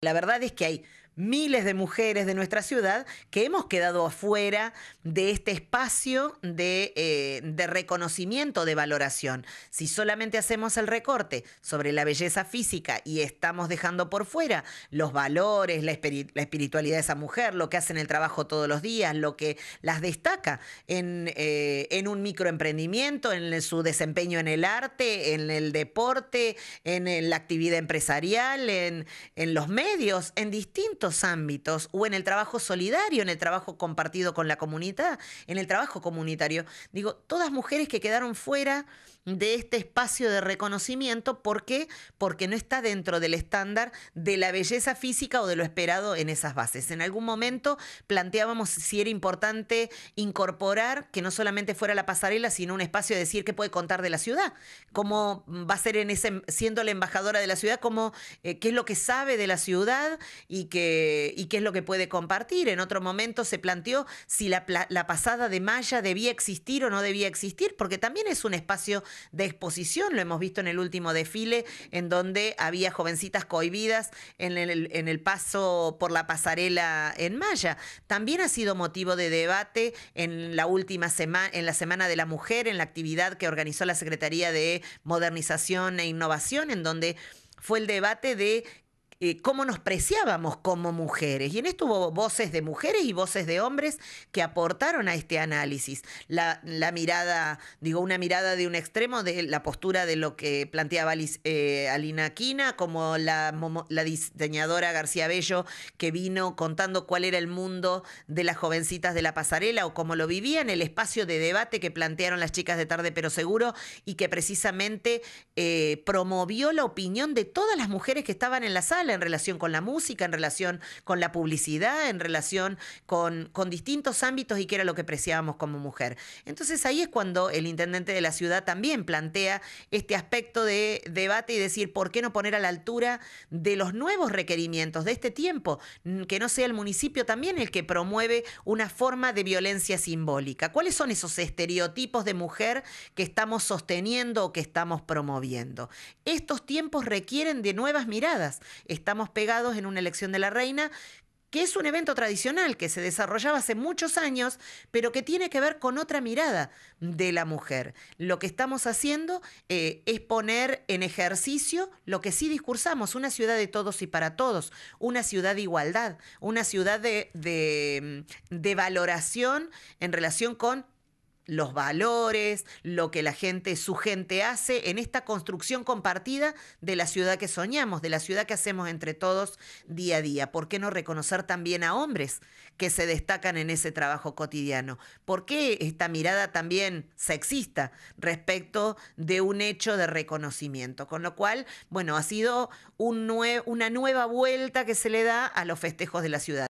La verdad es que hay miles de mujeres de nuestra ciudad que hemos quedado afuera de este espacio eh, de, reconocimiento, de valoración. Si solamente hacemos el recorte sobre la belleza física y estamos dejando por fuera los valores, la, espiritualidad de esa mujer, lo que hace en el trabajo todos los días, lo que las destaca en, eh, un microemprendimiento, en su desempeño en el arte, en el deporte, en, la actividad empresarial, en los medios, en distintos ámbitos, o en el trabajo solidario, en el trabajo compartido con la comunidad, en el trabajo comunitario. Digo, todas mujeres que quedaron fuera de este espacio de reconocimiento, ¿por qué? Porque no está dentro del estándar de la belleza física o de lo esperado en esas bases. En algún momento planteábamos si era importante incorporar que no solamente fuera la pasarela, sino un espacio de decir qué puede contar de la ciudad, cómo va a ser en ese, siendo la embajadora de la ciudad, cómo, eh, qué es lo que sabe de la ciudad y que eh, y qué es lo que puede compartir. En otro momento se planteó si la, pasada de Maya debía existir o no debía existir, porque también es un espacio de exposición, lo hemos visto en el último desfile, en donde había jovencitas cohibidas en el, en el paso por la pasarela en Maya. También ha sido motivo de debate en la última semana, en la Semana de la Mujer, en la actividad que organizó la Secretaría de Modernización e Innovación, en donde fue el debate de eh, cómo nos preciábamos como mujeres. Y en esto hubo voces de mujeres y voces de hombres que aportaron a este análisis. La, mirada, digo, una mirada de un extremo de la postura de lo que planteaba eh, Alina Aquina como la, diseñadora García Bello, que vino contando cuál era el mundo de las jovencitas de la pasarela o cómo lo vivían, el espacio de debate que plantearon las chicas de tarde pero seguro y que precisamente eh, promovió la opinión de todas las mujeres que estaban en la sala en relación con la música, en relación con la publicidad, en relación con, con distintos ámbitos y qué era lo que preciábamos como mujer. Entonces ahí es cuando el intendente de la ciudad también plantea este aspecto de debate y decir, ¿por qué no poner a la altura de los nuevos requerimientos de este tiempo? Mm, que no sea el municipio también el que promueve una forma de violencia simbólica. ¿Cuáles son esos estereotipos de mujer que estamos sosteniendo o que estamos promoviendo? Estos tiempos requieren de nuevas miradas estamos pegados en una elección de la reina que es un evento tradicional que se desarrollaba hace muchos años, pero que tiene que ver con otra mirada de la mujer. Lo que estamos haciendo eh, es poner en ejercicio lo que sí discursamos, una ciudad de todos y para todos, una ciudad de igualdad, una ciudad de, de mm, valoración en relación con los valores, lo que la gente, su gente hace en esta construcción compartida de la ciudad que soñamos, de la ciudad que hacemos entre todos día a día. ¿Por qué no reconocer también a hombres que se destacan en ese trabajo cotidiano? ¿Por qué esta mirada también sexista respecto de un hecho de reconocimiento? Con lo cual, bueno, ha sido un una nueva vuelta que se le da a los festejos de la ciudad.